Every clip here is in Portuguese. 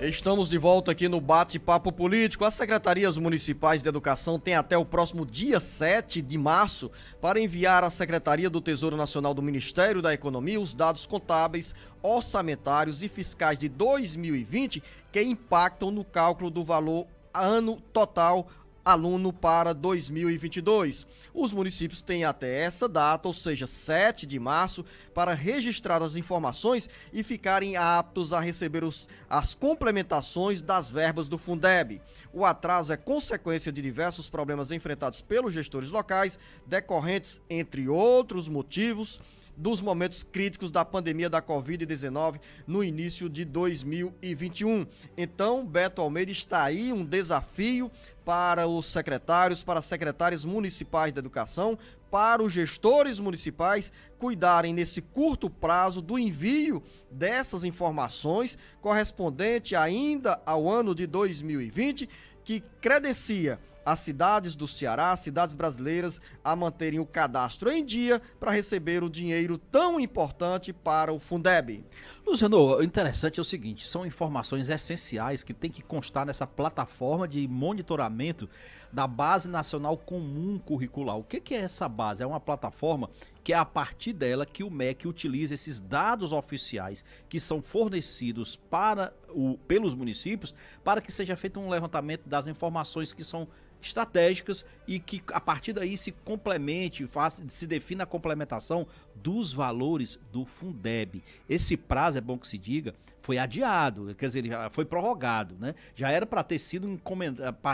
Estamos de volta aqui no Bate-Papo Político. As secretarias municipais de educação têm até o próximo dia 7 de março para enviar à Secretaria do Tesouro Nacional do Ministério da Economia os dados contábeis, orçamentários e fiscais de 2020 que impactam no cálculo do valor ano total aluno para 2022. Os municípios têm até essa data, ou seja, 7 de março, para registrar as informações e ficarem aptos a receber os, as complementações das verbas do Fundeb. O atraso é consequência de diversos problemas enfrentados pelos gestores locais, decorrentes, entre outros motivos, dos momentos críticos da pandemia da Covid-19 no início de 2021. Então, Beto Almeida está aí um desafio para os secretários, para secretários municipais da educação, para os gestores municipais cuidarem nesse curto prazo do envio dessas informações correspondente ainda ao ano de 2020 que credencia as cidades do Ceará, as cidades brasileiras, a manterem o cadastro em dia para receber o dinheiro tão importante para o Fundeb. Luciano, o interessante é o seguinte: são informações essenciais que tem que constar nessa plataforma de monitoramento da Base Nacional Comum Curricular. O que, que é essa base? É uma plataforma que é a partir dela que o MEC utiliza esses dados oficiais que são fornecidos para o, pelos municípios para que seja feito um levantamento das informações que são estratégicas e que a partir daí se complemente, faz, se defina a complementação dos valores do Fundeb. Esse prazo, é bom que se diga, foi adiado, quer dizer, foi prorrogado, né? Já era para ter sido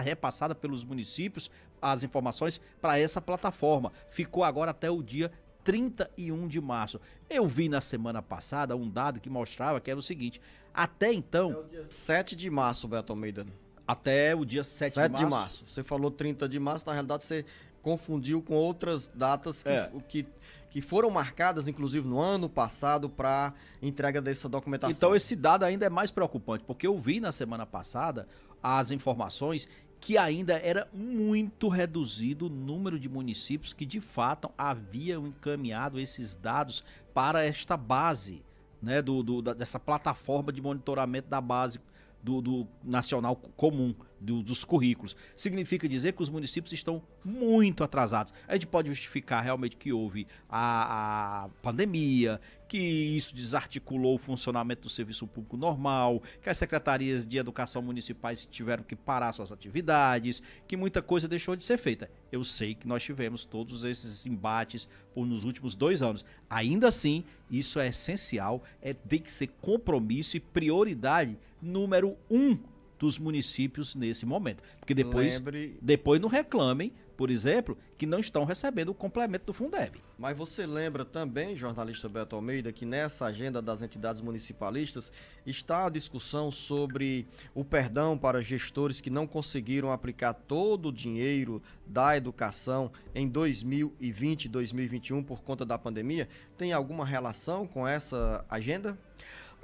repassada pelos municípios as informações para essa plataforma. Ficou agora até o dia 31 de março. Eu vi na semana passada um dado que mostrava que era o seguinte: até então. É 7 de março, Beto Almeida. Até o dia 7, 7 de, março. de março. Você falou 30 de março, na realidade você confundiu com outras datas que, é. que, que foram marcadas, inclusive no ano passado, para entrega dessa documentação. Então esse dado ainda é mais preocupante, porque eu vi na semana passada as informações que ainda era muito reduzido o número de municípios que de fato haviam encaminhado esses dados para esta base, né, do, do dessa plataforma de monitoramento da base do, do nacional comum, do, dos currículos. Significa dizer que os municípios estão muito atrasados. A gente pode justificar realmente que houve a, a pandemia, que isso desarticulou o funcionamento do serviço público normal, que as secretarias de educação municipais tiveram que parar suas atividades, que muita coisa deixou de ser feita. Eu sei que nós tivemos todos esses embates por nos últimos dois anos. Ainda assim, isso é essencial, é tem que ser compromisso e prioridade número um dos municípios nesse momento. Porque depois, Lembre... depois não reclamem, por exemplo, que não estão recebendo o complemento do Fundeb. Mas você lembra também, jornalista Beto Almeida, que nessa agenda das entidades municipalistas está a discussão sobre o perdão para gestores que não conseguiram aplicar todo o dinheiro da educação em 2020 e 2021 por conta da pandemia. Tem alguma relação com essa agenda?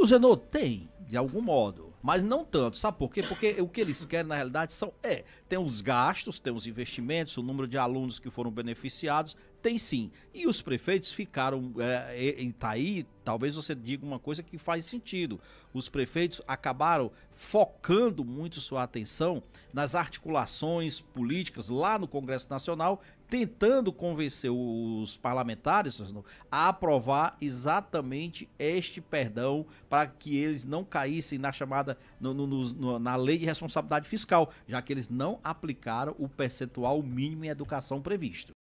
Zenô tem, de algum modo. Mas não tanto, sabe por quê? Porque o que eles querem, na realidade, são. É, tem os gastos, tem os investimentos, o número de alunos que foram beneficiados, tem sim. E os prefeitos ficaram é, em Itaí, Talvez você diga uma coisa que faz sentido. Os prefeitos acabaram focando muito sua atenção nas articulações políticas lá no Congresso Nacional, tentando convencer os parlamentares a aprovar exatamente este perdão para que eles não caíssem na chamada no, no, no, na lei de responsabilidade fiscal, já que eles não aplicaram o percentual mínimo em educação previsto.